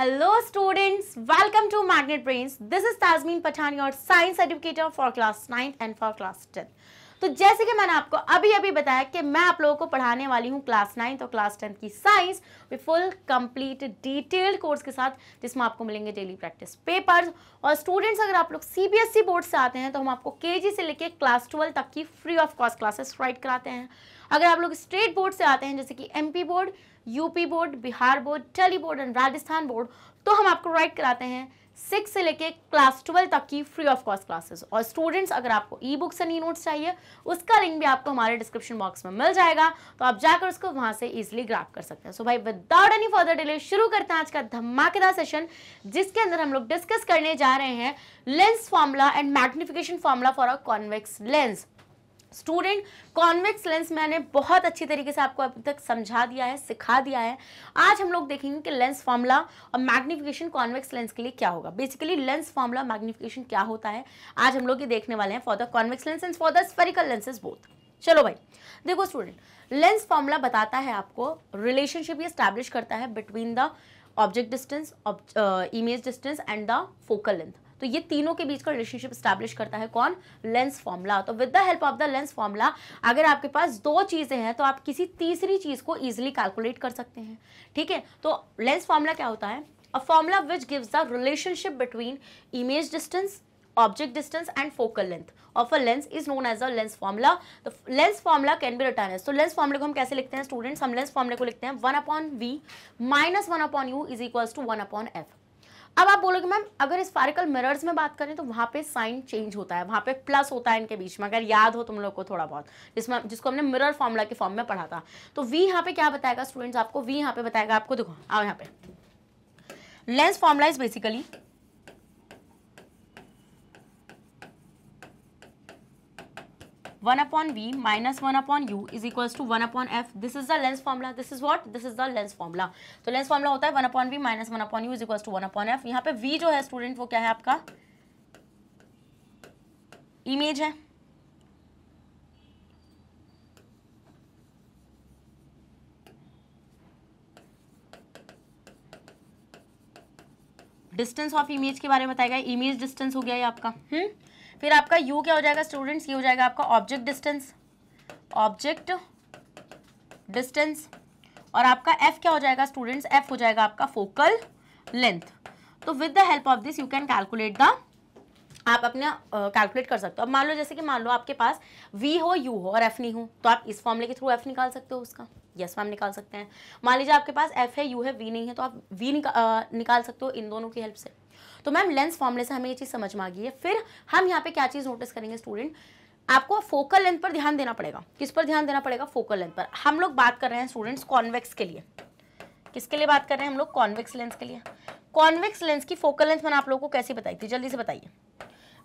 Hello students welcome to Magnet Brains this is Tajmeen Pathani your science educator for class ninth and for class 10. तो जैसे कि मैंने आपको अभी अभी बताया कि मैं आप लोगों को पढ़ाने वाली हूँ क्लास नाइन्थ और क्लास टेंथ की science full complete detailed course के साथ जिसमें आपको मिलेंगे डेली प्रैक्टिस पेपर्स और स्टूडेंट्स अगर आप लोग ई बोर्ड e से आते हैं तो हम आपको जी से लेकर क्लास ट्वेल्व तक की free of cost classes provide कराते हैं अगर आप लोग स्टेट बोर्ड से आते हैं जैसे कि MP board UP board Bihar board टेली बोर्ड एंड राजस्थान बोर्ड तो हम आपको राइट कराते हैं सिक्स से लेके क्लास ट्वेल्व तक की फ्री ऑफ कॉस्ट क्लासेस और स्टूडेंट्स अगर आपको e books and e notes चाहिए उसका लिंक भी आपको हमारे डिस्क्रिप्शन बॉक्स में मिल जाएगा तो आप जाकर उसको वहां से इजिली ग्राफ कर सकते हैं सो so भाई विदाउट एनी फर्दर डिले शुरू करते हैं आज का धमाकेदार सेशन जिसके अंदर हम लोग डिस्कस करने जा रहे हैं lens formula and magnification formula for a convex lens student convex lens मैंने बहुत अच्छी तरीके से आपको अभी तक समझा दिया है सिखा दिया है आज हम लोग देखेंगे कि लेंस फॉर्मूला और मैग्निफिकेशन कॉन्वेक्स लेंस के लिए क्या होगा बेसिकली लेंस फॉर्मूला मैग्निफिकेशन क्या होता है आज हम लोग ये देखने वाले हैं for the convex lens and for the spherical lenses both चलो भाई देखो स्टूडेंट लेंस फॉर्मूला बताता है आपको रिलेशनशिप ये स्टैब्लिश करता है between the object distance image distance and the focal length तो ये तीनों के बीच का रिलेशनशिप स्टैब्लिश करता है कौन लेंस फॉर्मुला तो with the help of the lens formula अगर आपके पास दो चीज़ें हैं तो आप किसी तीसरी चीज़ को ईजिली कैलकुलेट कर सकते हैं ठीक है तो लेंस फॉर्मुला क्या होता है a formula which gives the relationship between image distance object distance and focal length of a lens is known as a lens formula the lens formula can be written as so तो lens को हम कैसे लिखते हैं students हम lens formula को लिखते हैं one upon v minus one upon u is equal to one upon f अब आप बोलोगे मैम अगर फारिकल मिरर्स में बात करें तो वहाँ पे साइन चेंज होता है वहाँ पे प्लस होता है इनके बीच में अगर याद हो तुम लोग को थोड़ा बहुत जिसमें जिसको हमने मिरर फॉर्मूला के फॉर्म में पढ़ा था तो वी यहाँ पे क्या बताएगा स्टूडेंट्स आपको वी यहाँ पे बताएगा आपको देखो आओ यहाँ पे lens formula is basically one upon v minus one upon u is equal to one upon f this is the lens formula this is what this is the lens formula तो lens formula होता है one upon v minus one upon u is equal to one upon f यहाँ पे we जो है student वो क्या है आपका इमेज है डिस्टेंस ऑफ इमेज के बारे में बताया गया इमेज डिस्टेंस हो गया है आपका हम्म फिर आपका यू क्या हो जाएगा स्टूडेंट्स ये हो जाएगा आपका ऑब्जेक्ट डिस्टेंस ऑब्जेक्ट डिस्टेंस और आपका एफ क्या हो जाएगा स्टूडेंट्स एफ हो जाएगा आपका फोकल लेंथ तो with the help of this you can calculate the आप अपने कैलकुलेट uh, कर सकते हो अब मान लो जैसे कि मान लो आपके पास वी हो यू हो और एफ नहीं हो तो आप इस फॉर्मूले के थ्रू एफ निकाल सकते हो उसका यस yes, मैम निकाल सकते हैं मान लीजिए आपके पास एफ है यू है वी नहीं है तो आप वी निका, uh, निकाल सकते हो इन दोनों की हेल्प से तो मैम लेंस फॉर्मले से हमें ये चीज़ समझ में आ गई है फिर हम यहाँ पे क्या चीज़ नोटिस करेंगे स्टूडेंट आपको फोकल लेंथ पर ध्यान देना पड़ेगा किस पर ध्यान देना पड़ेगा फोकल लेंथ पर हम लोग बात कर रहे हैं स्टूडेंट्स कॉन्वेक्स के लिए किसके लिए बात कर रहे हैं हम लोग कॉन्वेक्स लेंस के लिए कॉन्वेक्स लेंस की फोकल लेंथ मैंने आप लोगों को कैसे बताई थी जल्दी से बताइए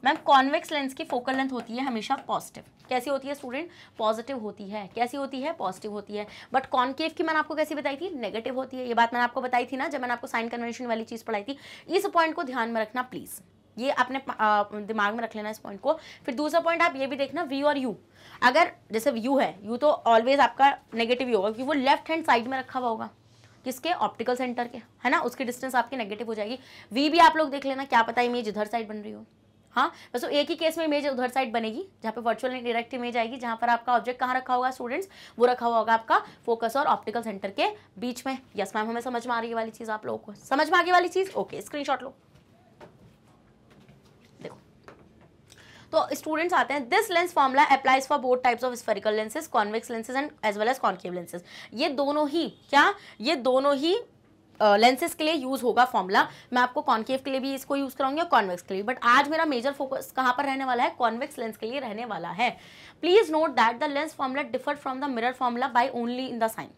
मैम कॉन्वेक्स लेंस की फोकल लेंथ होती है हमेशा पॉजिटिव कैसी होती है स्टूडेंट पॉजिटिव होती है कैसी होती है पॉजिटिव होती है बट कॉन्केव की मैंने आपको कैसी बताई थी नेगेटिव होती है ये बात मैंने आपको बताई थी ना जब मैंने आपको साइन कन्वेंशन वाली चीज़ पढ़ाई थी इस पॉइंट को ध्यान में रखना प्लीज़ ये अपने दिमाग में रख लेना इस पॉइंट को फिर दूसरा पॉइंट आप ये भी देखना वी और यू अगर जैसे यू है यू तो ऑलवेज आपका नेगेटिव ही होगा क्योंकि वो लेफ्ट हैंड साइड में रखा हुआ होगा किसके ऑप्टिकल सेंटर के है ना उसकी डिस्टेंस आपकी नेगेटिव हो जाएगी वी भी आप लोग देख लेना क्या पता इमेज इधर साइड बन रही हो हाँ बस तो एक ही केस में इमेज उधर साइड बनेगी जहाँ पे वर्चुअल एंड डायरेक्ट इमेज आएगी जहाँ पर आपका ऑब्जेक्ट कहाँ रखा होगा स्टूडेंट्स वो रखा हुआ होगा आपका फोकस और ऑप्टिकल सेंटर के बीच में यस मैम हमें समझ में आ रही वाली चीज़ आप लोगों को समझ में आगे वाली चीज़ ओके स्क्रीन लो तो स्टूडेंट्स आते हैं this lens formula applies for both types of spherical lenses convex lenses and as well as concave lenses ये दोनों ही क्या ये दोनों ही लेंसेज के लिए यूज़ होगा फॉर्मूला मैं आपको कॉन्केव के लिए भी इसको यूज़ कराऊंगी और कॉन्वेक्स के लिए बट आज मेरा मेजर फोकस कहाँ पर रहने वाला है कॉन्वेक्स लेंस के लिए रहने वाला है please note that the lens formula differ from the mirror formula by only in the sign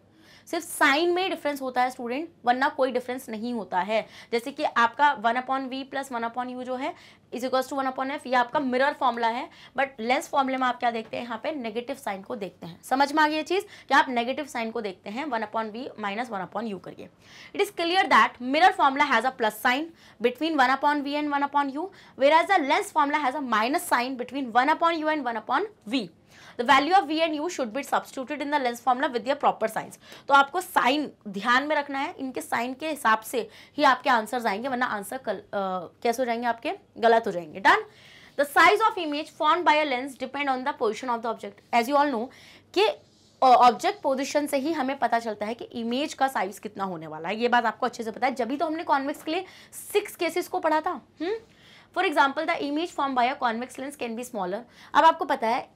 सिर्फ साइन में डिफरेंस होता है स्टूडेंट वरना कोई डिफरेंस नहीं होता है जैसे कि आपका one upon v plus one upon u जो है is equals to one upon f ये आपका मिरर फॉर्मूला है बट लेंस फॉर्मूले में आप क्या देखते हैं यहाँ पे नेगेटिव साइन को देखते हैं समझ में आ गई ये चीज़ कि आप नेगेटिव साइन को देखते हैं one upon v minus one upon u करिए it is clear that mirror formula has a plus sign between one upon v and one upon u whereas a lens formula has a minus sign between one upon u and one upon v the value of v and u should be substituted in the lens formula with your proper signs तो आपको sign ध्यान में रखना है इनके sign के हिसाब से ही आपके आंसर आएंगे वरना आंसर कल, कैसे हो जाएंगे आपके गलत हो जाएंगे done the size of image form by a lens depend on the position of the object as you all know कि ऑब्जेक्ट पोजिशन से ही हमें पता चलता है कि इमेज का साइज कितना होने वाला है ये बात आपको अच्छे से पता है जब भी तो हमने कॉन्वेक्स के लिए सिक्स केसेस को पढ़ा था for example the image form by a convex lens can be smaller अब आपको पता है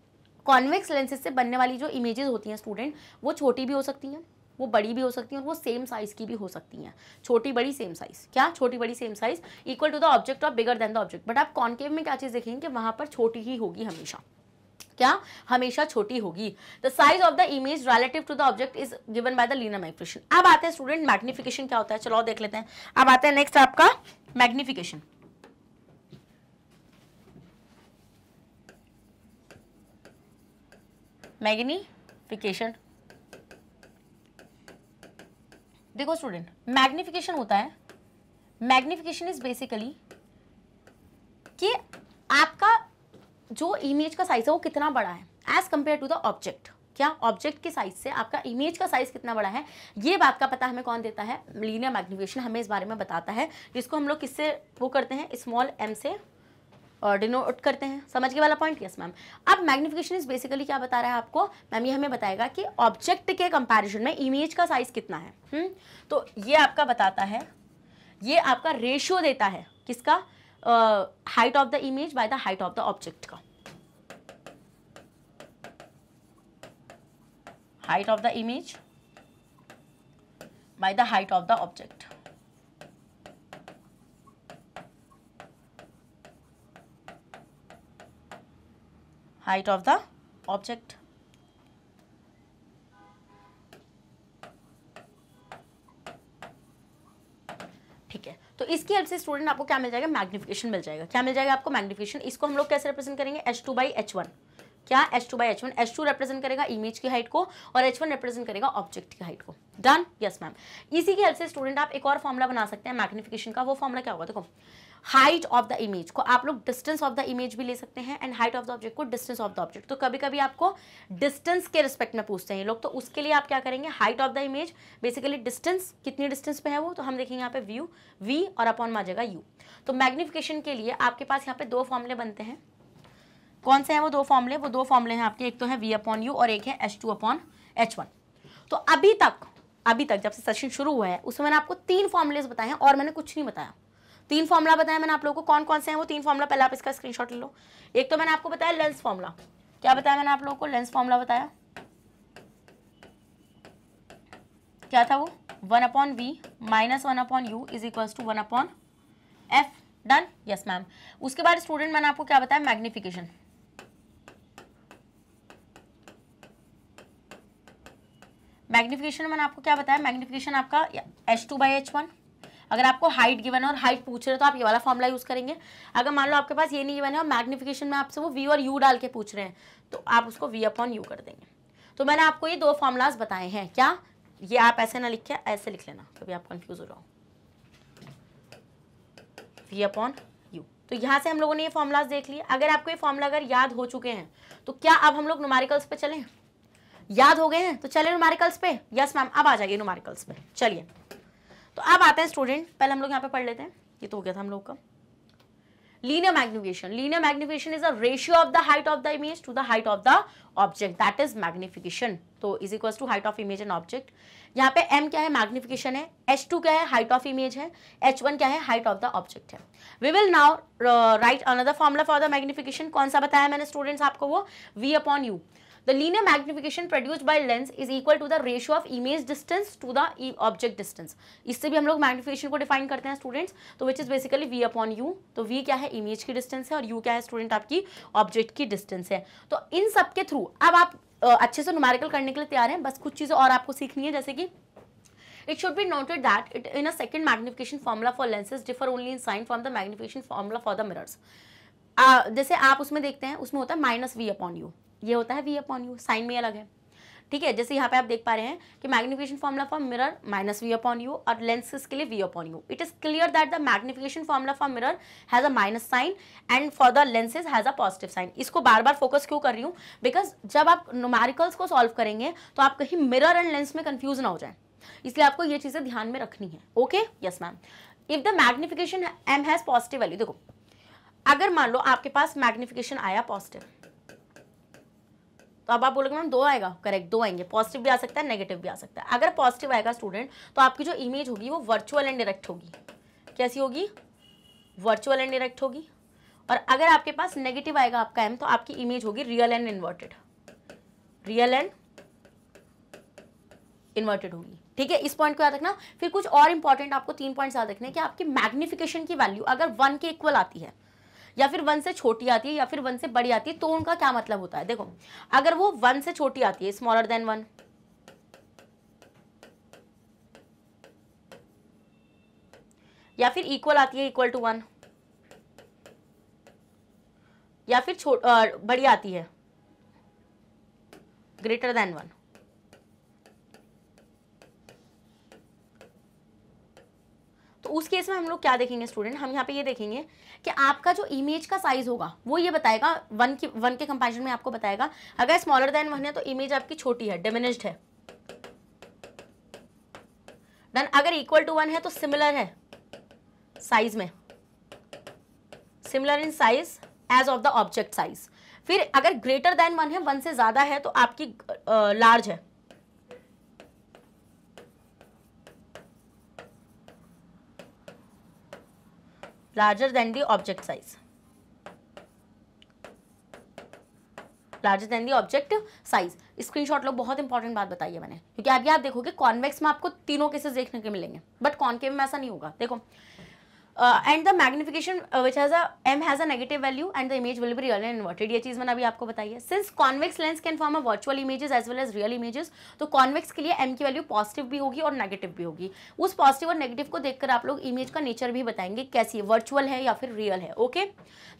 कॉन्वेक्स लेंसेज से बनने वाली जो इमेजेस होती हैं स्टूडेंट वो छोटी भी हो सकती हैं वो बड़ी भी हो सकती हैं और वो सेम साइज़ की भी हो सकती हैं छोटी बड़ी सेम साइज़ क्या छोटी बड़ी same size equal to the object of bigger than the object but आप कॉन्केव में क्या चीज़ देखेंगे कि पर छोटी ही होगी हमेशा क्या हमेशा छोटी होगी the size of the image relative to the object is given by the linear magnification अब आते हैं स्टूडेंट मैग्निफिकेशन क्या होता है चलो देख लेते हैं अब आते हैं नेक्स्ट आपका मैग्निफिकेशन मैग्नीफिकेशन देखो स्टूडेंट मैग्निफिकेशन होता है मैग्निफिकेशन इज बेसिकली कि आपका जो इमेज का साइज है वो कितना बड़ा है as compare to the object क्या ऑब्जेक्ट के साइज से आपका इमेज का साइज कितना बड़ा है ये बात का पता हमें कौन देता है लीनियर मैग्निफिकेशन हमें इस बारे में बताता है जिसको हम लोग किससे वो करते हैं स्मॉल एम से डिनोट करते हैं समझ के वाला पॉइंट यस मैम अब मैग्निफिकेशन इज बेसिकली क्या बता रहा है आपको मैम ये हमें बताएगा कि ऑब्जेक्ट के कंपैरिजन में इमेज का साइज कितना है हुँ? हम्म? तो ये आपका बताता है ये आपका रेशियो देता है किसका height of the image by the height of the object का height of the image by the height of the object height of the object. ठीक है तो इसकी हेल्प से स्टूडेंट आपको क्या मिल जाएगा मैग्निफिकेशन मिल जाएगा क्या मिल जाएगा आपको मैग्निफिकेशन इसको हम लोग कैसे रिप्रेजेंट करेंगे h two by h one क्या h two by h one h two represent करेगा इमेज की हाइट को और एच वन रिप्रेजेंट करेगा ऑब्जेक्ट की हाइट को डन यस मैम इसी की हेल्प से स्टूडेंट आप एक और फॉर्मुला बना सकते हैं मैग्निफिकेशन का वो फॉर्मुला क्या होगा देखो हाइट ऑफ द इमेज को आप लोग डिस्टेंस ऑफ द इमेज भी ले सकते हैं and height of the object को डिस्टेंस ऑफ द ऑब्जेक्ट तो कभी कभी आपको डिस्टेंस के रिस्पेक्ट में पूछते हैं लोग तो उसके लिए आप क्या करेंगे height of the image basically distance कितनी डिस्टेंस पे है वो तो हम देखेंगे यहाँ पे व्यू वी और अपॉन मा जाएगा यू तो मैग्निफिकेशन के लिए आपके पास यहाँ पे दो फॉर्मले बनते हैं कौन से हैं वो दो फॉर्मले वो दो फॉर्मले हैं आपके एक तो है वी अपॉन यू और एक है h two upon h one तो अभी तक अभी तक जब से सेशन शुरू हुआ है उसमें मैंने आपको तीन फॉर्मुलेज बताए हैं और मैंने कुछ नहीं बताया तीन फॉर्मुला बताया मैंने आप लोगों को कौन कौन से हैं वो तीन फॉर्मुला पहले आप इसका स्क्रीनशॉट ले लो एक तो मैंने आपको बताया लेंस फॉर्मुला क्या बताया मैंने आप लोगों को लेंस फॉर्मुला बताया क्या था वो one upon v minus one upon u is equal to one upon f done yes ma'am उसके बाद स्टूडेंट मैंने आपको क्या बताया मैग्निफिकेशन मैग्निफिकेशन मैंने आपको क्या बताया मैग्निफिकेशन आपका h two by h one अगर आपको हाइट गिवन है और हाइट पूछ रहे हो तो आप ये वाला फॉर्मला यूज़ करेंगे अगर मान लो आपके पास ये नहीं गिवन है और मैग्निफिकेशन में आपसे वो वी और यू डाल के पूछ रहे हैं तो आप उसको वी अपॉन यू कर देंगे तो मैंने आपको ये दो फॉर्मूलाज बताए हैं क्या ये आप ऐसे ना लिख के ऐसे लिख लेना कभी तो आप कंफ्यूज हो जाओ वी अपॉन यू तो यहाँ से हम लोगों ने ये फॉर्मूलाज देख लिए अगर आपको ये फॉर्मूला अगर याद हो चुके हैं तो क्या अब हम लोग नुमारिकल्स पे चले याद हो गए हैं तो चले नुमारिकल्स पे यस मैम अब आ जाइए नुमारिकल्स पे चलिए तो अब आते हैं स्टूडेंट पहले हम लोग यहाँ पे पढ़ लेते हैं ये तो हो गया था हम लोग का linear magnification linear magnification is a ratio of the height of the image to the height of the object that is magnification तो is equal to height of image and object यहाँ पे एम क्या है magnification है h two क्या है height of image है h one क्या है हाइट ऑफ द ऑब्जेक्ट है we will now write another formula for the magnification कौन सा बताया मैंने स्टूडेंट्स आपको वो v upon u the linear magnification produced by lens is equal to the ratio of image distance to the object distance इससे भी हम लोग मैग्निफिकेशन को डिफाइन करते हैं स्टूडेंट्स तो which is basically v upon u तो वी क्या है इमेज की डिस्टेंस है और यू क्या है स्टूडेंट आपकी ऑब्जेक्ट की डिस्टेंस है तो इन सब के थ्रू अब आप अच्छे से नुमेरिकल करने के लिए तैयार हैं बस कुछ चीज़ें और आपको सीखनी है जैसे कि it should be noted that it in a second magnification formula for lenses differ only in sign from the magnification formula for the mirrors uh, जैसे आप उसमें देखते हैं उसमें होता है माइनस वी अपॉन यू ये होता है वी अपॉन यू साइन में अलग है ठीक है जैसे यहाँ पे आप देख पा रहे हैं कि magnification formula for mirror minus v upon u और लेंसेज के लिए v upon u it is clear that the magnification formula for mirror has a minus sign and for the lenses has a positive sign इसको बार बार focus क्यों कर रही हूँ because जब आप नुमारिकल्स को सॉल्व करेंगे तो आप कहीं मिरर एंड लेंस में कंफ्यूज ना हो जाए इसलिए आपको ये चीज़ें ध्यान में रखनी है okay yes ma'am if the magnification m has positive value देखो अगर मान लो आपके पास मैग्निफिकेशन आया पॉजिटिव तो अब आप बोलोगे मैम दो आएगा करेक्ट दो आएंगे पॉजिटिव भी आ सकता है नेगेटिव भी आ सकता है अगर पॉजिटिव आएगा स्टूडेंट तो आपकी जो इमेज होगी वो वर्चुअल एंड डायरेक्ट होगी कैसी होगी वर्चुअल एंड डायरेक्ट होगी और अगर आपके पास नेगेटिव आएगा आपका एम तो आपकी इमेज होगी real and inverted real and inverted होगी ठीक है इस पॉइंट को याद रखना फिर कुछ और इंपॉर्टेंट आपको तीन पॉइंट्स याद रखने कि आपकी मैग्निफिकेशन की वैल्यू अगर वन के इक्वल आती है या फिर वन से छोटी आती है या फिर वन से बड़ी आती है तो उनका क्या मतलब होता है देखो अगर वो वन से छोटी आती है स्मॉलर देन वन या फिर इक्वल आती है इक्वल टू वन या फिर छोट बड़ी आती है ग्रेटर देन वन तो उस केस में हम लोग क्या देखेंगे स्टूडेंट हम यहाँ पे ये देखेंगे कि आपका जो इमेज का साइज होगा वो ये बताएगा वन की वन के कंपेरिजन में आपको बताएगा अगर स्मॉलर देन वन है तो इमेज आपकी छोटी है डिमिनिश्ड है देन अगर इक्वल टू वन है तो सिमिलर है साइज में similar in size as of the object size फिर अगर ग्रेटर देन वन है वन से ज़्यादा है तो आपकी लार्ज uh, है larger than the object size larger than the object size screenshot लो बहुत इंपॉर्टेंट बात बताई है मैंने क्योंकि अभी आप देखोगे कॉन्वेक्स में आपको तीनों केसेस देखने के मिलेंगे बट कॉन्केव में ऐसा नहीं होगा देखो uh, and the magnification uh, which has a m has a negative value and the image will be real and inverted ये चीज़ मैंने अभी आपको बताई है since convex lens can form a virtual images as well as real images तो convex के लिए m की वैल्यू पॉजिटिव भी होगी और नेगेटिव भी होगी उस पॉजिटिव और नेगेटिव को देखकर आप लोग इमेज का नेचर भी बताएंगे कैसी है वर्चुअल है या फिर रियल है okay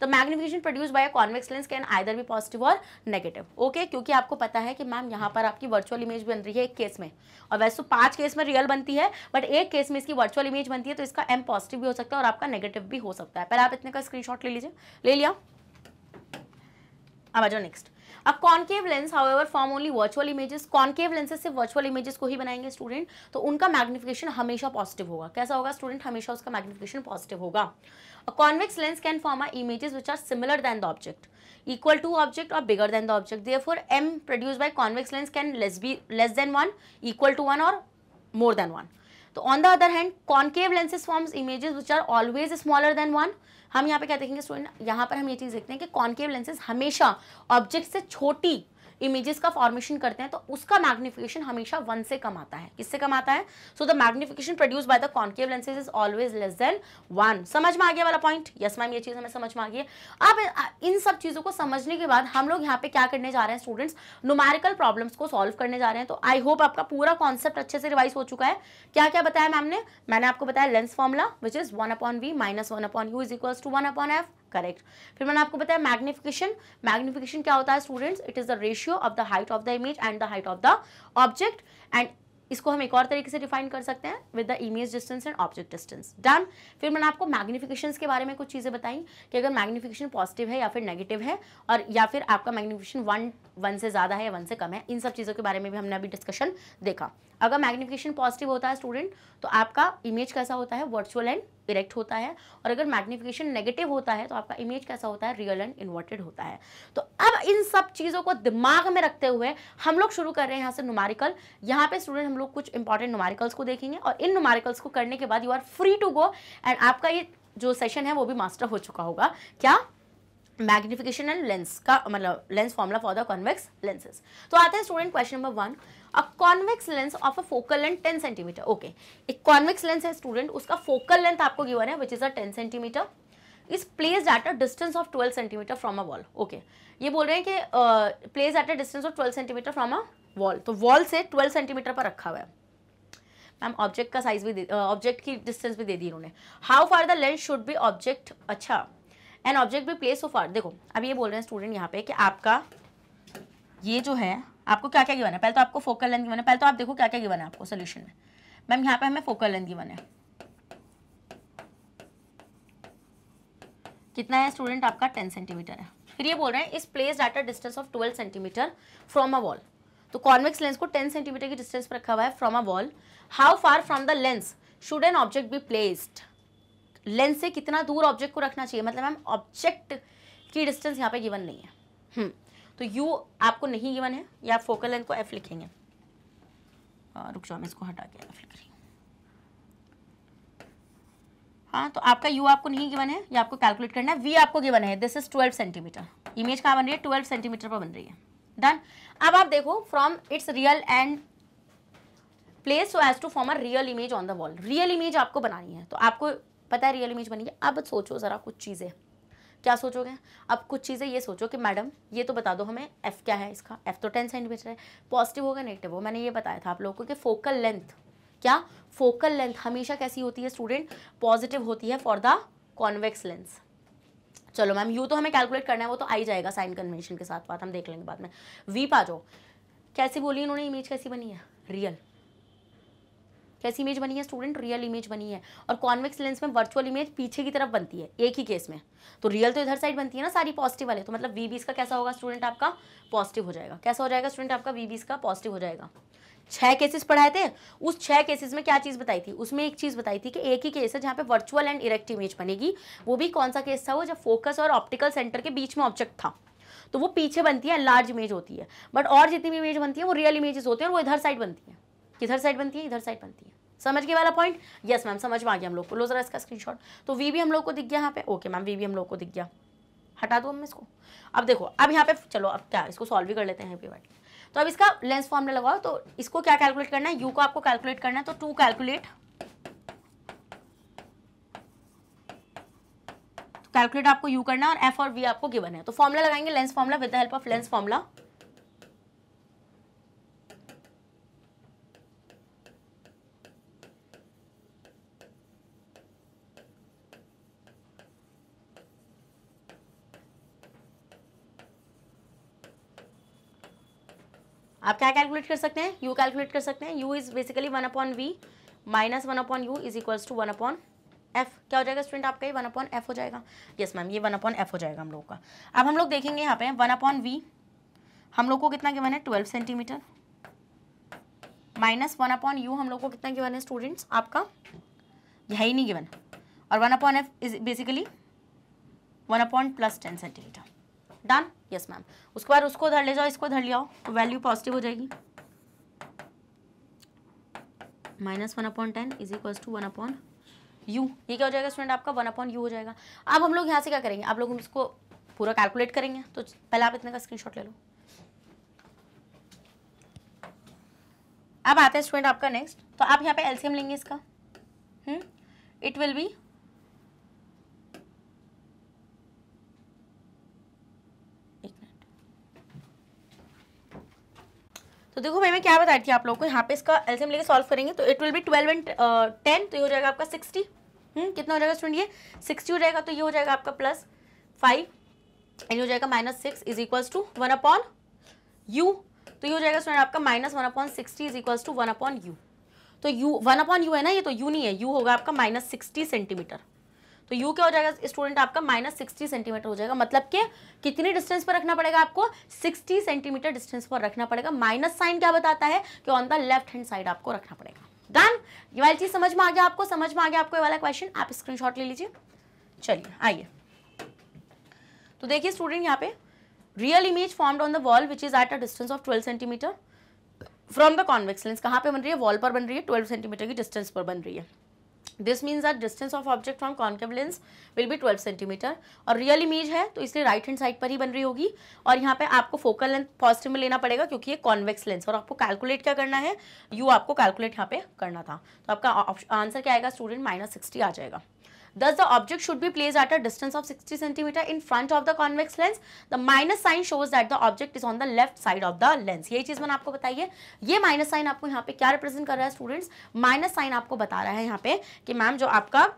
the magnification produce by a convex lens can either भी पॉजिटिव और नेगेटिव ओके क्योंकि आपको पता है कि मैम यहाँ पर आपकी वर्चुअल इमेज बन रही है एक केस में और वैसे तो पाँच केस में रियल बनती है बट एक केस में इसकी वर्चुअल इमेज बनती है तो इसका एम पॉजिटिव भी हो सकता है और आपका नेगेटिव भी हो सकता है पहले आप इतने का स्क्रीन ले लीजिए ले लिया अब आ जाओ नेक्स्ट अब concave lens however form only virtual images concave lenses से वर्चुअल इमेजेस को ही बनाएंगे स्टूडेंट तो उनका मैग्निफिकेशन हमेशा पॉजिटिव होगा कैसा होगा स्टूडेंट हमेशा उसका मैग्निफिकेशन पॉजिटिव होगा convex lens can form are images which are similar than the object equal to object और bigger than the object therefore m produce by convex lens can less be less than one equal to one और more than one तो on the other hand concave lenses forms images which are always smaller than one हम यहाँ पे क्या देखेंगे student यहाँ पर हम ये चीज़ देखते हैं कि कॉन्केव लेंसेज हमेशा ऑब्जेक्ट से छोटी इमेजेस का फॉर्मेशन करते हैं तो उसका मैग्निफिकेशन हमेशा वन से कम आता है किससे कम आता है so the magnification produce by the concave lenses is always less than one समझ में आ गया वाला पॉइंट यस मैम ये चीज़ हमें समझ में आ गई है अब इन सब चीज़ों को समझने के बाद हम लोग यहाँ पे क्या करने जा रहे हैं स्टूडेंट्स नुमेरिकल प्रॉब्लम्स को सॉल्व करने जा रहे हैं तो आई होप आपका पूरा कॉन्सेप्ट अच्छे से रिवाइज हो चुका है क्या क्या बताया मैम ने मैंने आपको बताया lens formula which is one upon v minus one upon u is equals to one upon f correct फिर मैंने आपको बताया मैग्निफिकेशन मैग्निफिकेशन क्या होता है students it is the ratio of the height of the image and the height of the object and इसको हम एक और तरीके से डिफाइन कर सकते हैं with the image distance and object distance done फिर मैंने आपको मैग्निफिकेशन के बारे में कुछ चीज़ें बताई कि अगर मैग्निफिकेशन पॉजिटिव है या फिर नेगेटिव है और या फिर आपका मैग्निफिकेशन वन वन से ज़्यादा है या वन से कम है इन सब चीज़ों के बारे में भी हमने अभी डिस्कशन देखा अगर मैग्निफिकेशन पॉजिटिव होता है स्टूडेंट तो आपका इमेज कैसा होता है वर्चुअल एंड इरेक्ट होता है और अगर मैग्निफिकेशन नेगेटिव होता है तो आपका इमेज कैसा होता है रियल एंड इन्वर्टेड होता है तो अब इन सब चीज़ों को दिमाग में रखते हुए हम लोग शुरू कर रहे हैं यहाँ से नुमारिकल यहाँ पे स्टूडेंट हम लोग कुछ इंपॉर्टेंट नुमारिकल्स को देखेंगे और इन नुमारिकल्स को करने के बाद you are free to go and आपका ये जो सेशन है वो भी मास्टर हो चुका होगा क्या मैग्निफिकेशन एंड लेंस का मतलब lens formula for the convex lenses तो आते हैं student question number one a convex lens of a focal length ten centimetre okay एक कॉन्वेक्स लेंस है स्टूडेंट उसका फोकल लेंथ आपको गिवन है which is a ten centimetre is place at a distance of twelve centimetre from a wall okay ये बोल रहे हैं कि place at a distance of twelve centimetre from a wall तो wall से twelve centimetre पर रखा हुआ है मैम ऑब्जेक्ट का साइज भी ऑब्जेक्ट uh, की डिस्टेंस भी दे दी इन्होंने how far the lens should be object अच्छा एन ऑब्जेक्ट भी प्लेस सो फार देखो अब ये बोल रहे हैं स्टूडेंट यहाँ पे कि आपका ये जो है आपको क्या क्या गिवन है पहले तो आपको फोकल लेंथ गिवन है पहले तो आप देखो क्या क्या गिवन है आपको सोल्यूशन में मैम यहाँ पे हमें फोकल लेंथ गिवन है कितना है स्टूडेंट आपका टेन सेंटीमीटर है फिर ये बोल रहे हैं इस place at a distance of twelve centimetre from a wall तो कॉन्वेक्स लेंस को टेन सेंटीमीटर की डिस्टेंस पर रखा हुआ है from a wall how far from the lens should an object be placed lens से कितना दूर ऑब्जेक्ट को रखना चाहिए मतलब मैम ऑब्जेक्ट की डिस्टेंस यहाँ पे गिवन नहीं है हम्म तो यू आपको नहीं गिवन है या फोकल लेंथ को एफ लिखेंगे रुक जाओ मैं इसको हटा के एफ लिख रही हाँ तो आपका यू आपको नहीं गिवन है या आपको कैलकुलेट करना है वी आपको गिवन है this is twelve centimetre image कहाँ बन रही है ट्वेल्व सेंटीमीटर पर बन रही है डन अब आप देखो from its real and place so as to form a real image on the wall real image आपको बनानी है तो आपको पता है रियल इमेज बनी है अब सोचो ज़रा कुछ चीज़ें क्या सोचोगे अब कुछ चीज़ें ये सोचो कि मैडम ये तो बता दो हमें एफ़ क्या है इसका एफ़ तो टेन सेंटीमीटर है पॉजिटिव होगा नेगेटिव हो मैंने ये बताया था आप लोगों को कि फोकल लेंथ क्या फोकल लेंथ हमेशा कैसी होती है स्टूडेंट पॉजिटिव होती है फॉर द कॉन्वेक्स लेंस चलो मैम यू तो हमें कैलकुलेट करना है वो तो आई जाएगा साइन कन्वेंशन के साथ बात हम देख लेंगे बाद में वीप आ जाओ कैसी बोली इन्होंने इमेज कैसी बनी है रियल कैसी इमेज बनी है स्टूडेंट रियल इमेज बनी है और कॉन्वेक्स लेंस में वर्चुअल इमेज पीछे की तरफ बनती है एक ही केस में तो रियल तो इधर साइड बनती है ना सारी पॉजिटिव वाले तो मतलब वी का कैसा होगा स्टूडेंट आपका पॉजिटिव हो जाएगा कैसा हो जाएगा स्टूडेंट आपका वी का पॉजिटिव हो जाएगा छह केसेस पढ़ाए थे उस छह केसेस में क्या चीज़ बताई थी उसमें एक चीज़ बताई थी कि एक ही केस है जहां पे वर्चुअल एंड इरेक्ट इमेज बनेगी वो भी कौन सा केस था वो जब फोकस और ऑप्टिकल सेंटर के बीच में ऑब्जेक्ट था तो वो पीछे बनती है लार्ज इमेज होती है बट और जितनी भी इमेज बनती है वो रियल इमेजेस होते हैं और वो इधर साइड बनती है किधर साइड बनती है इधर साइड बनती है समझ गए वाला पॉइंट यस मैम समझ में आ गया हम लोग को लो जरा इसका स्क्रीनशॉट तो वी भी हम लोग को दिख गया यहाँ पे ओके मैम वी भी हम लोग को दिख गया हटा दो हम इसको अब देखो अब यहाँ पे चलो अब क्या इसको सॉल्व भी कर लेते हैं बैठ तो अब इसका लेंस फॉर्मला लगाओ तो इसको क्या कैलकुलेट करना है यू को आपको कैलकुलेट करना है तो टू कैलकुलेट कैलकुलेट आपको यू करना है और एफ और वी आपको गिवन है तो फॉर्मला लगाएंगे lens formula with the help of lens formula आप क्या कैलकुलेट कर सकते हैं यू कैलकुलेट कर सकते हैं u is basically one upon v minus one upon u is equals to one upon f क्या हो जाएगा स्टूडेंट आपका ये वन अपॉन एफ हो जाएगा यस yes, मैम ये वन अपॉन एफ हो जाएगा हम लोगों का अब हम लोग देखेंगे यहाँ पे वन अपॉन वी हम लोग को कितना गिवन है twelve centimetre minus one upon u हम लोग को कितना गिवन है स्टूडेंट्स आपका यह ही नहीं गिवन और one upon f is basically one upon plus ten centimetre done yes ma'am उसके बाद उसको धर ले जाओ इसको धर ले आओ तो वैल्यू पॉजिटिव हो जाएगी minus one upon ten is equal to one upon u ये क्या हो जाएगा स्टूडेंट आपका वन अपॉन यू हो जाएगा अब हम लोग यहाँ से क्या करेंगे आप लोग इसको पूरा कैलकुलेट करेंगे तो पहले आप इतने का स्क्रीनशॉट ले लो अब आता है स्टूडेंट आपका नेक्स्ट तो आप यहाँ पे एलसीएम लेंगे इसका हम्म इट विल बी तो देखो भाई मैं क्या बता रही थी आप लोगों को यहाँ पे इसका एल्सियम लेके सॉल्व करेंगे तो it will be twelve and ten तो ये हो जाएगा आपका सिक्सटी हम्म, कितना हो जाएगा स्टूडेंट ये सिक्सटी हो जाएगा तो ये हो जाएगा आपका प्लस फाइव एंड हो जाएगा minus six is equals to one upon u तो ये हो जाएगा स्टूडेंट आपका minus one upon sixty is equals to one upon u तो यू वन अपॉन यू है ना ये तो यू नहीं है यू होगा आपका माइनस सिक्सटी सेंटीमीटर तो यू क्या हो जाएगा स्टूडेंट आपका माइनस सिक्सटी सेंटीमीटर हो जाएगा मतलब कि कितने डिस्टेंस पर रखना पड़ेगा आपको सिक्सटी सेंटीमीटर डिस्टेंस पर रखना पड़ेगा माइनस साइन क्या बताता है कि on the left hand side आपको रखना पड़ेगा डन ये वाली चीज समझ में आ गया आपको समझ में आ गया आपको ये वाला क्वेश्चन आप स्क्रीन ले लीजिए चलिए आइए तो देखिए स्टूडेंट यहाँ पे real image formed on the wall which is at a distance of twelve centimetre from the convex lens कहाँ पे बन रही है वॉल पर बन रही है ट्वेल्व सेंटीमीटर की डिस्टेंस पर बन रही है this means our distance of object from concave lens will be 12 centimeter और रियल इमेज है तो इसलिए राइट हैंड साइड पर ही बन रही होगी और यहाँ पे आपको फोकल लेंथ पॉजिटिव में लेना पड़ेगा क्योंकि ये कॉन्वेक्स लेंस और आपको कैलकुलेट क्या करना है यू आपको कैलकुलेट यहाँ पे करना था तो आपका आंसर क्या आएगा स्टूडेंट माइनस सिक्सटी आ जाएगा Thus, the object should be placed at a distance of 60 cm in front of the convex lens. The minus sign shows that the object is on the left side of the lens. यही चीज मैंने आपको बताई है ये minus sign आपको यहाँ पे क्या रिप्रेजेंट कर रहा है स्टूडेंट्स माइनस साइन आपको बता रहा है यहाँ पे कि मैम जो आपका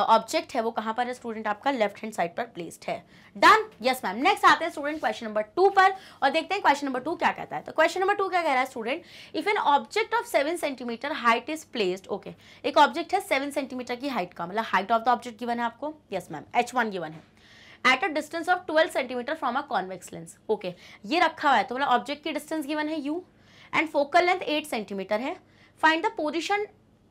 ऑब्जेक्ट uh, है वो कहां पर है स्टूडेंट आपका लेफ्ट हैंड साइड पर प्लेस्ड है डन यस मैम नेक्स्ट आते हैं स्टूडेंट क्वेश्चन नंबर टू पर और देखते हैं क्वेश्चन नंबर टू क्या कहता है तो क्वेश्चन नंबर टू क्या कह रहा है student if an object of seven centimeter height is placed okay एक ऑब्जेक्ट है सेवन सेंटीमीटर की हाइट का मतलब height of the object given है आपको यस मैम एच गिवन है at a distance of twelve centimetre from a convex lens okay ये रखा हुआ है तो मतलब ऑब्जेक्ट की डिस्टेंस गिवन है u and focal length eight centimeter है find the position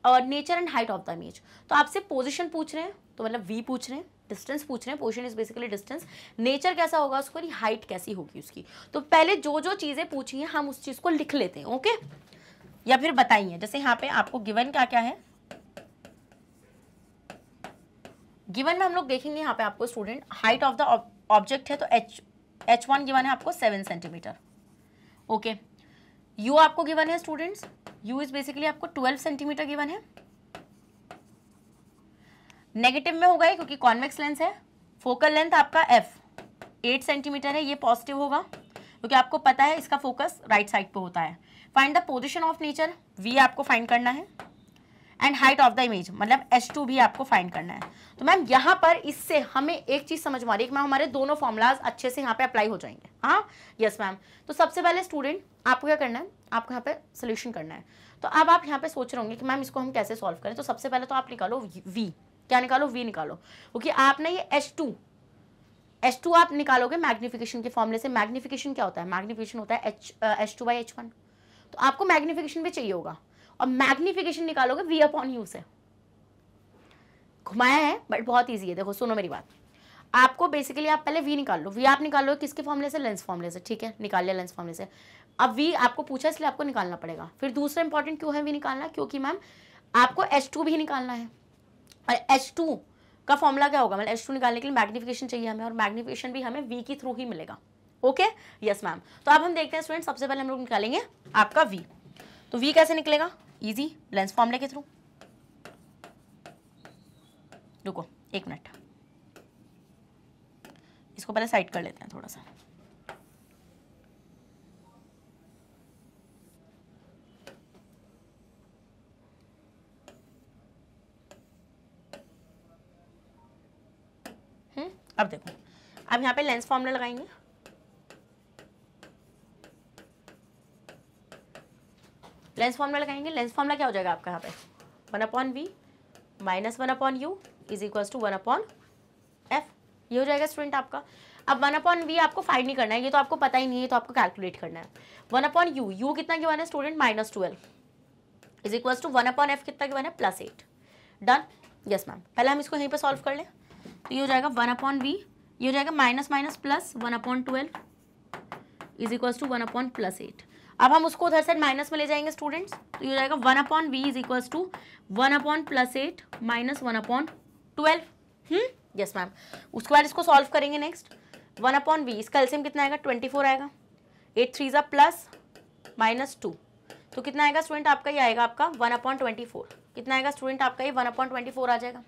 nature and height of the image तो आपसे पोजिशन पूछ रहे हैं तो मतलब वी पूछ रहे हैं डिस्टेंस पूछ रहे हैं position is basically distance nature कैसा होगा उसको हाइट कैसी होगी उसकी तो पहले जो जो चीज़ें पूछी हैं हम उस चीज़ को लिख लेते हैं ओके या फिर बताइए जैसे यहाँ पे आपको गिवन क्या क्या है गिवन में हम लोग देखेंगे यहाँ पे आपको student height of the object है तो एच एच वन गिवन है आपको seven centimeter okay okay. U आपको गिवन है स्टूडेंट्स यू इज बेसिकली आपको ट्वेल्व सेंटीमीटर गिवन है नेगेटिव में होगा क्योंकि कॉन्वेक्स लेंस है फोकल लेंथ आपका एफ एट सेंटीमीटर है ये पॉजिटिव होगा क्योंकि आपको पता है इसका फोकस राइट साइड पे होता है find the position of nature v आपको फाइंड करना है and height of the image मतलब एच टू भी आपको फाइंड करना है तो मैम यहाँ पर इससे हमें एक चीज़ समझ में आ रही है कि मैम हमारे दोनों फॉर्मुलाज अच्छे से यहाँ पे अप्लाई हो जाएंगे हाँ यस मैम तो सबसे पहले स्टूडेंट आपको क्या करना है आपको यहाँ पे सोल्यूशन करना है तो अब आप यहाँ पे सोच रहे होंगे कि मैम इसको हम कैसे सॉल्व करें तो सबसे पहले तो आप निकालो वी क्या निकालो वी निकालो क्योंकि आपने ये एच टू एच टू आप निकालोगे मैग्निफिकेशन के फॉर्मुले से मैग्निफिकेशन क्या होता है मैग्निफिकेशन होता है h h two by h one तो आपको मैग्निफिकेशन भी चाहिए होगा और मैग्निफिकेशन निकालोगे वी अपॉन यू से घुमाया है बट बहुत ईजी है देखो सुनो मेरी बात आपको बेसिकली आप पहले वी निकाल लो वी आप निकाल लो किसके फॉर्मले से लेंस फॉर्मले से ठीक है निकाल लिया लेंस फॉर्मले से अब वी आपको पूछा इसलिए आपको निकालना पड़ेगा फिर दूसरा इंपॉर्टेंट क्यों है वी निकालना क्योंकि मैम आपको एच टू भी निकालना है और एच टू का फॉर्मूला क्या होगा मतलब एच टू निकालने के लिए मैग्निफिकेशन चाहिए हमें और मैग्निफिकेशन भी हमें वी के थ्रू ही मिलेगा ओके यस मैम तो अब हम देखते हैं स्टूडेंट सबसे पहले हम लोग निकालेंगे आपका वी तो वी कैसे निकलेगा इजी लेंस फॉर्मले के थ्रू रुको एक मिनट इसको पहले साइड कर लेते हैं थोड़ा सा हम्म, अब देखो अब यहाँ पे लेंस फॉर्मूला लगाएंगे लेंस फॉर्मला लगाएंगे लेंस फॉर्मला क्या हो जाएगा आपका यहाँ पे one upon v minus one upon u is equal to one upon f ये हो जाएगा स्टूडेंट आपका अब वन अपॉन वी आपको फाइंड नहीं करना है ये तो आपको पता ही नहीं है तो आपको कैलकुलेट करना है वन अपॉन यू यू कितना के बना है student minus twelve is equal to one upon f कितना के बना है plus eight done yes ma'am पहले हम इसको यहीं पे सॉल्व कर लें तो ये हो जाएगा वन अपॉन वी ये हो जाएगा minus minus plus one upon twelve is equal to one upon plus eight अब हम उसको उधर से माइनस में ले जाएंगे स्टूडेंट्स तो ये हो जाएगा one upon v is equals to one upon plus eight minus one upon twelve yes ma'am उसके बाद इसको सॉल्व करेंगे नेक्स्ट वन अपॉन वी इसका एल्सियम कितना आएगा ट्वेंटी फोर आएगा एट थ्री ज़ा प्लस माइनस टू तो कितना आएगा स्टूडेंट आपका ये आएगा आपका वन अपॉन ट्वेंटी फोर कितना आएगा स्टूडेंट आपका ये वन अपॉन ट्वेंटी फोर आ जाएगा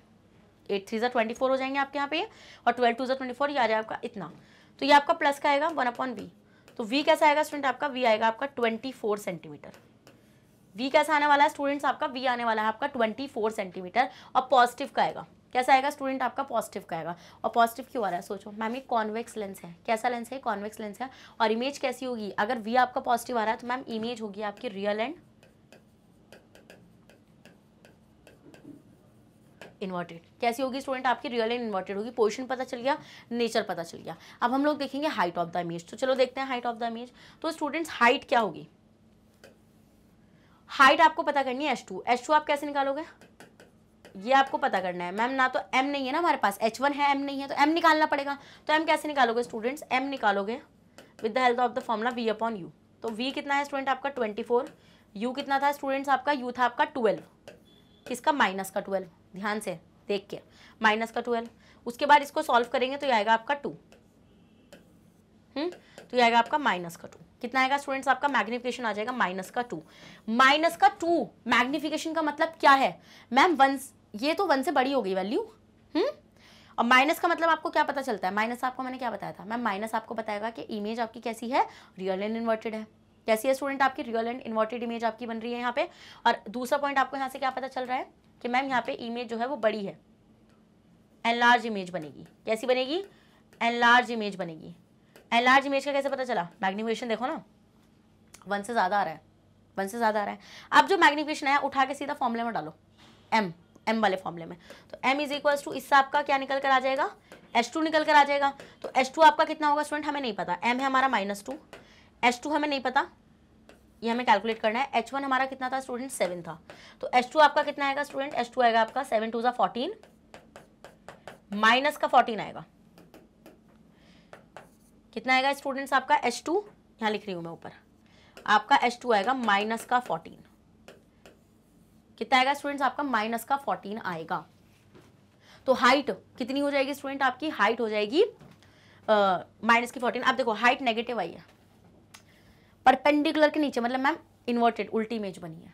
एट थ्री ज़ा ट्वेंटी फोर हो जाएंगे आपके यहाँ पे और ट्वेल्व टू ज़ा ट्वेंटी फोर ये आ जाएगा आपका इतना तो ये आपका प्लस का आएगा वन अपॉन वी तो वी कैसा आएगा स्टूडेंट आपका वी आएगा आपका ट्वेंटी फोर सेंटीमीटर वी कैसा आने वाला है स्टूडेंट्स आपका वी आने वाला है आपका ट्वेंटी फोर सेंटीमीटर और पॉजिटिव का आएगा कैसा आएगा स्टूडेंट आपका पॉजिटिव का आएगा और पॉजिटिव क्यों आ रहा है सोचो मैम ये कॉन्वेक्स लेंस है कैसा लेंस है कॉन्वेक्स लेंस है और इमेज कैसी होगी अगर वी आपका पॉजिटिव आ रहा है तो मैम इमेज होगी आपकी रियल एंड इन्वर्टेड कैसी होगी स्टूडेंट आपकी रियल एंड इन्वर्टेड होगी पोजिशन पता चल गया नेचर पता चल गया अब हम लोग देखेंगे हाइट ऑफ द इमेज तो चलो देखते हैं हाइट ऑफ द इमेज तो स्टूडेंट्स हाइट क्या होगी हाइट आपको पता करनी है एच टू एच टू आप कैसे निकालोगे ये आपको पता करना है मैम ना तो एम नहीं है ना हमारे पास एच वन है एम नहीं है तो एम निकालना पड़ेगा तो एम कैसे निकालोगे स्टूडेंट्स एम निकालोगे with the help of the formula v upon u तो वी कितना है स्टूडेंट आपका ट्वेंटी फोर यू कितना था स्टूडेंट्स आपका यू था आपका ट्वेल्व किसका माइनस का ट्वेल्व ध्यान से देख के माइनस का ट्वेल्व उसके बाद इसको सॉल्व करेंगे तो ये आएगा आपका टू हम्म, तो ये आएगा आपका माइनस का टू कितना आएगा स्टूडेंट्स आपका मैग्निफिकेशन आ जाएगा माइनस का टू माइनस का टू मैग्निफिकेशन का मतलब क्या है मैम वन ये तो वन से बड़ी हो गई वैल्यू हम्म और माइनस का मतलब आपको क्या पता चलता है माइनस आपको मैंने क्या बताया था मैम माइनस आपको बताएगा कि इमेज आपकी कैसी है रियल एंड इन्वर्टेड है कैसी है स्टूडेंट आपकी रियल एंड इन्वर्टेड इमेज आपकी बन रही है यहाँ पे और दूसरा पॉइंट आपको यहाँ से क्या पता चल रहा है कि मैम यहाँ पे इमेज जो है वो बड़ी है एनलार्ज इमेज बनेगी कैसी बनेगी एनलार्ज इमेज बनेगी एनलार्ज इमेज का कैसे पता चला मैग्निफिकेशन देखो ना वन से ज़्यादा आ रहा है वन से ज़्यादा आ रहा है अब जो मैग्निफिकेशन है उठा के सीधा फॉर्मुले में डालो एम एम वाले फॉर्मुले में तो एम इज इक्वल टू इससे आपका क्या निकल कर आ जाएगा एस टू निकल कर आ जाएगा तो एस टू आपका कितना होगा स्टूडेंट हमें नहीं पता एम है हमारा माइनस टू एच टू हमें नहीं पता ये हमें कैलकुलेट करना है एच वन हमारा कितना था स्टूडेंट सेवन था तो एच टू आपका कितना आएगा स्टूडेंट एच टू आएगा आपका सेवन टू ज़ा फोर्टीन माइनस का फोर्टीन आएगा कितना आएगा स्टूडेंट्स आपका एच टू यहां लिख रही हूं मैं ऊपर आपका एच टू आएगा माइनस का फोर्टीन कितना आएगा स्टूडेंट्स आपका माइनस का फोर्टीन आएगा तो हाइट कितनी हो जाएगी स्टूडेंट आपकी हाइट हो जाएगी माइनस uh, की फोर्टीन आप देखो हाइट नेगेटिव आई है परपेंडिकुलर के नीचे मतलब मैम इन्वर्टेड उल्टी इमेज बनी है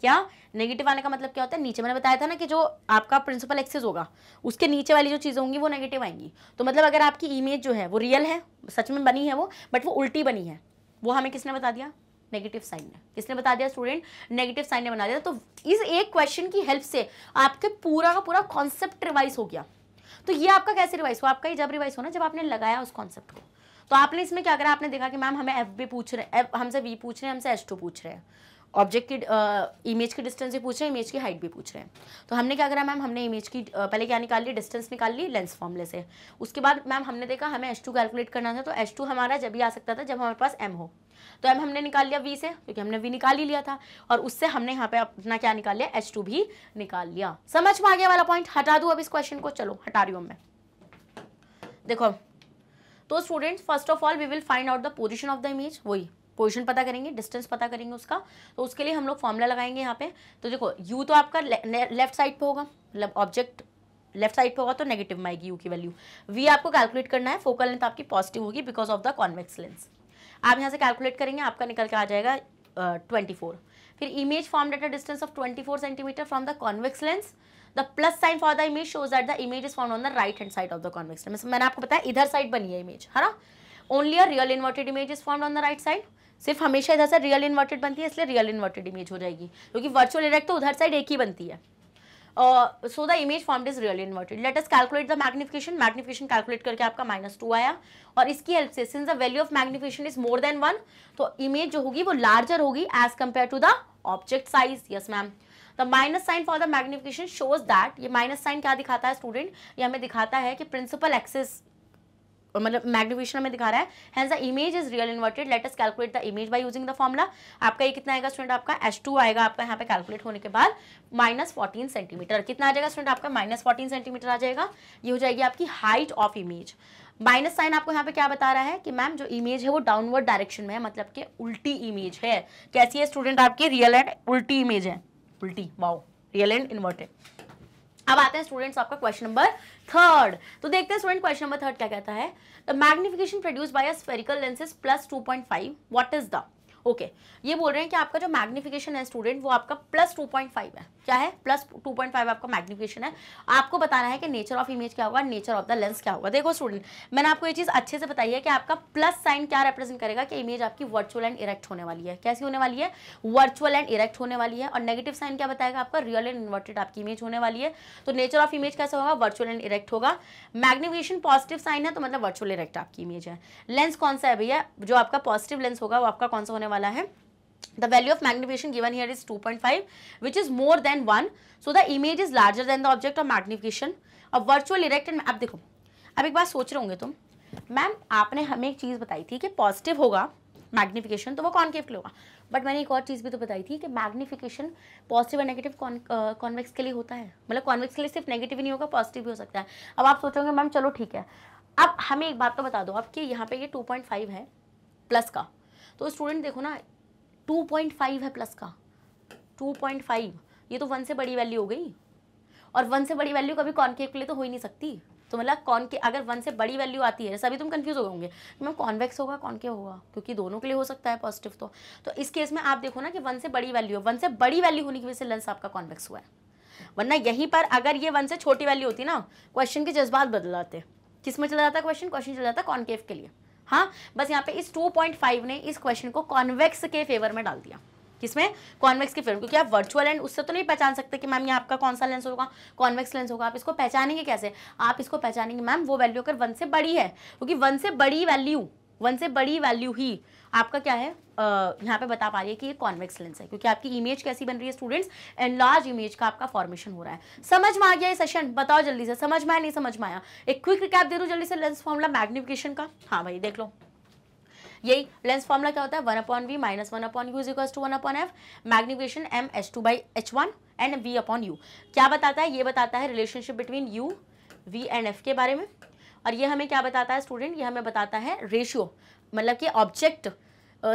क्या नेगेटिव आने का मतलब क्या होता है नीचे मैंने बताया था ना कि जो आपका प्रिंसिपल एक्सेस होगा उसके नीचे वाली जो चीज़ें होंगी वो नेगेटिव आएंगी तो मतलब अगर आपकी इमेज जो है वो रियल है सच में बनी है वो बट वो उल्टी बनी है वो हमें किसने बता दिया नेगेटिव साइन ने किसने बता दिया स्टूडेंट नेगेटिव साइन ने बना दिया तो इस एक क्वेश्चन की हेल्प से आपके पूरा का पूरा कॉन्सेप्ट रिवाइज हो गया तो ये आपका कैसे रिवाइज हुआ आपका ये जब रिवाइज होना जब आपने लगाया उस कॉन्सेप्ट को तो आपने इसमें क्या करा आपने देखा कि मैम हमें एफ बी पूछ रहे हैं हमसे वी पूछ रहे हैं हमसे एस टू पूछ रहे हैं ऑब्जेक्ट की इमेज की डिस्टेंस भी पूछ रहे हैं इमेज की हाइट भी पूछ रहे हैं तो हमने क्या करा मैम हमने इमेज की uh, पहले क्या निकाल ली डिस्टेंस निकाल ली लेंस फॉर्मले से उसके बाद मैम हमने देखा हमें एस टू कैलकुलेट करना था तो एस टू हमारा जब भी आ सकता था जब हमारे पास एम हो तो एम हमने निकाल लिया वी से क्योंकि हमने वी निकाल ही लिया था और उससे हमने यहाँ पे अपना क्या निकाल लिया एच टू भी निकाल लिया समझ में आ गया वाला पॉइंट हटा दू अब इस क्वेश्चन को चलो हटा रही हूँ मैं देखो तो students first of all we will find out the position of the image वही पोजिशन पता करेंगे डिस्टेंस पता करेंगे उसका तो उसके लिए हम लोग फॉर्मूला लगाएंगे यहाँ पे तो देखो यू तो आपका लेफ्ट साइड पे होगा मतलब ऑब्जेक्ट लेफ्ट साइड पे होगा तो नेगेटिव में आएगी यू की वैल्यू वी आपको कैलकुलेट करना है फोकल लेंथ आपकी पॉजिटिव होगी because of the convex lens आप यहाँ से कैलकुलेट करेंगे आपका निकल के आ जाएगा ट्वेंटी uh, फोर फिर image form at a distance of twenty four centimeter from the convex lens the plus sign for the image shows that the image is found on the right hand side of the convex lens मैंने आपको बताया इधर side बनी है image है ना only a real inverted image is formed on the right side सिर्फ हमेशा इधर से रियल इन्वर्टेड बनती है इसलिए रियल इन्वर्टेड इमेज हो जाएगी क्योंकि वर्चुअल इरेक्ट तो उधर साइड एक ही बनती है so the image form is real inverted let us calculate the magnification magnification calculate करके आपका माइनस टू आया और इसकी हेल्प से since the value of magnification is more than one तो इमेज जो होगी वो लार्जर होगी as compare to the object size yes ma'am the minus sign for the magnification shows that ये माइनस साइन क्या दिखाता है स्टूडेंट ये हमें दिखाता है कि प्रिंसिपल एक्सिस मतलब मैग्निफिकेशन में दिखा रहा है image is real inverted let us calculate the image by using the formula आपका ये कितना आएगा स्टूडेंट आपका एच टू आएगा आपका यहाँ पे कैलकुलेट होने के बाद माइनस फोर्टीन सेंटीमीटर कितना आ जाएगा स्टूडेंट आपका माइनस फोर्टीन सेंटीमीटर आ जाएगा ये हो जाएगी आपकी height of image minus sign आपको यहाँ पे क्या बता रहा है कि मैम जो इमेज है वो डाउनवर्ड डायरेक्शन में है मतलब कि उल्टी इमेज है कैसी है स्टूडेंट आपकी रियल एंड उल्टी इमेज है उल्टी वाओ रियल एंड इन्वर्टेड अब आते हैं स्टूडेंट्स आपका क्वेश्चन नंबर थर्ड तो देखते हैं स्टूडेंट क्वेश्चन नंबर थर्ड क्या कहता है the magnification produce by a spherical lenses plus two point five what is the okay ये बोल रहे हैं कि आपका जो मैग्निफिकेशन है स्टूडेंट वो आपका प्लस टू पॉइंट फाइव है क्या है प्लस टू पॉइंट फाइव आपका मैग्निफिकेशन है आपको बताना है कि नेचर ऑफ इमेज क्या होगा नेचर ऑफ द लेंस क्या होगा देखो स्टूडेंट मैंने आपको ये चीज़ अच्छे से बताई है कि आपका प्लस साइन क्या रिप्रेजेंट करेगा कि इमेज आपकी वर्चुअल एंड इरेक्ट होने वाली है कैसी होने वाली है वर्चुअल एंड इरेक्ट होने वाली है और नेगेटिव साइन क्या बताएगा आपका रियल एंड इन्वर्टेड आपकी इमेज होने वाली है तो नेचर ऑफ इमेज कैसे होगा वर्चुअल एंड इरेक्ट होगा मैग्निफिकेशन पॉजिटिव साइन है तो मतलब वर्चुअल इरेक्ट आपकी इमेज है लेंस कौन सा है भैया जो आपका पॉजिटिव लेंस होगा वो आपका कौन सा होने वाला है the value of magnification given here is 2.5 point which is more than one so the image is larger than the object of magnification a virtual erect and अब देखो अब एक बार सोच रहे होंगे तुम मैम आपने हमें एक चीज़ बताई थी कि पॉजिटिव होगा मैग्निफिकेशन तो वो कॉन्केव होगा बट मैंने एक और चीज़ भी तो बताई थी कि मैग्निफिकेशन पॉजिटिव और नेगेटिव कॉन्वेक्स के लिए होता है मतलब कॉन्वेक्स के लिए सिर्फ नेगेटिव ही नहीं होगा पॉजिटिव भी हो सकता है अब आप सोचोगे मैम चलो ठीक है अब हमें एक बात तो बता दो आपके यहाँ पे ये 2.5 है प्लस का तो स्टूडेंट देखो ना 2.5 है प्लस का 2.5 ये तो वन से बड़ी वैल्यू हो गई और वन से बड़ी वैल्यू कभी कॉन्केव के लिए तो हो ही नहीं सकती तो मतलब कौन के अगर वन से बड़ी वैल्यू आती है सभी तुम कंफ्यूज हो गए मैम कॉन्वेक्स होगा कौन के होगा क्योंकि दोनों के लिए हो सकता है पॉजिटिव तो तो इस केस में आप देखो ना कि वन से बड़ी वैल्यू है वन से बड़ी वैल्यू होने की वजह से लेंस आपका कॉन्वेक्स हुआ है वरना यहीं पर अगर ये वन से छोटी वैल्यू होती ना क्वेश्चन के जज्बात बदल जाते किस में चला जाता क्वेश्चन क्वेश्चन चला जाता कॉन्केव के लिए हाँ बस यहाँ पे इस 2.5 ने इस क्वेश्चन को कॉन्वेक्स के फेवर में डाल दिया किसमें कॉन्वेक्स के फेवर क्योंकि आप वर्चुअल एंड उससे तो नहीं पहचान सकते कि मैम ये आपका कौन सा लेंस होगा कॉन्वेक्स लेंस होगा आप इसको पहचानेंगे कैसे आप इसको पहचानेंगे मैम वो वैल्यू अगर वन से बड़ी है क्योंकि वन से बड़ी वैल्यू वन से बड़ी वैल्यू ही आपका क्या है uh, यहाँ पे बता पा रही है कि ये कॉन्वेक्स लेंस है क्योंकि आपकी इमेज कैसी बन रही है स्टूडेंट्स एंड लार्ज इमेज का आपका फॉर्मेशन हो रहा है समझ में आ गया ये सेशन बताओ जल्दी से समझ में आया नहीं समझ में आया एक क्विक रिकैप दे दूँ जल्दी से लेंस फॉर्मूला मैग्निफिकेशन का हाँ भाई देख लो यही लेंस फॉर्मूला क्या होता है one upon v minus one upon u equals to one upon f magnification m h two by h one and v upon u क्या बताता है ये बताता है relationship between u v and f के बारे में और ये हमें क्या बताता है स्टूडेंट ये हमें बताता है रेशियो मतलब कि ऑब्जेक्ट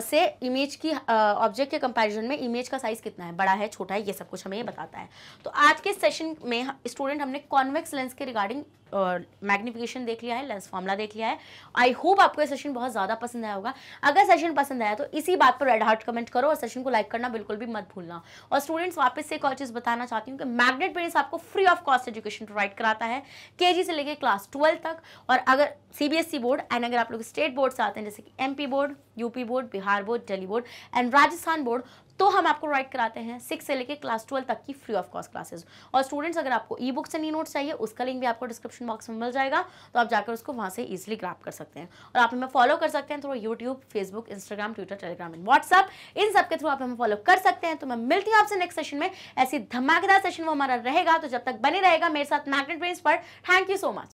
से इमेज की ऑब्जेक्ट के कंपैरिजन में इमेज का साइज़ कितना है बड़ा है छोटा है ये सब कुछ हमें ये बताता है तो आज के सेशन में स्टूडेंट हमने कॉन्वेक्स लेंस के रिगार्डिंग मैग्निफिकेशन देख लिया है लेंस फॉर्मला देख लिया है आई होप आपको ये सेशन बहुत ज़्यादा पसंद आया होगा अगर सेशन पसंद आया तो इसी बात पर रेड हार्ट कमेंट करो और सेशन को लाइक करना बिल्कुल भी मत भूलना और स्टूडेंट्स वापस से एक और चीज़ बताना चाहती हूँ कि मैग्नेट पेरेंट्स आपको free of cost education provide कराता है के से लेकर क्लास ट्वेल्व तक और अगर सी बोर्ड एंड अगर आप लोग स्टेट बोर्ड से आते हैं जैसे कि M board UP board Bihar board Delhi board and Rajasthan board तो हम आपको राइट कराते हैं सिक्स से लेकर क्लास ट्वेल्व तक की फ्री ऑफ कॉस्ट क्लासेस और स्टूडेंट्स अगर आपको ई बुक्स एंड नोट्स चाहिए उसका लिंक भी आपको डिस्क्रिप्शन बॉक्स में मिल जाएगा तो आप जाकर उसको वहाँ से ईजिली ग्राप कर सकते हैं और आप हमें फॉलो कर सकते हैं through YouTube Facebook Instagram Twitter Telegram and WhatsApp इन सबके थ्रू आप हमें फॉलो कर सकते हैं तो मैं मिलती हूँ आपसे नेक्स्ट सेशन में ऐसी धमाकेदार सेशन वो हमारा रहेगा तो जब तक बने रहेगा मेरे साथ मैग्नेट ब्रेन पर थैंक यू सो मच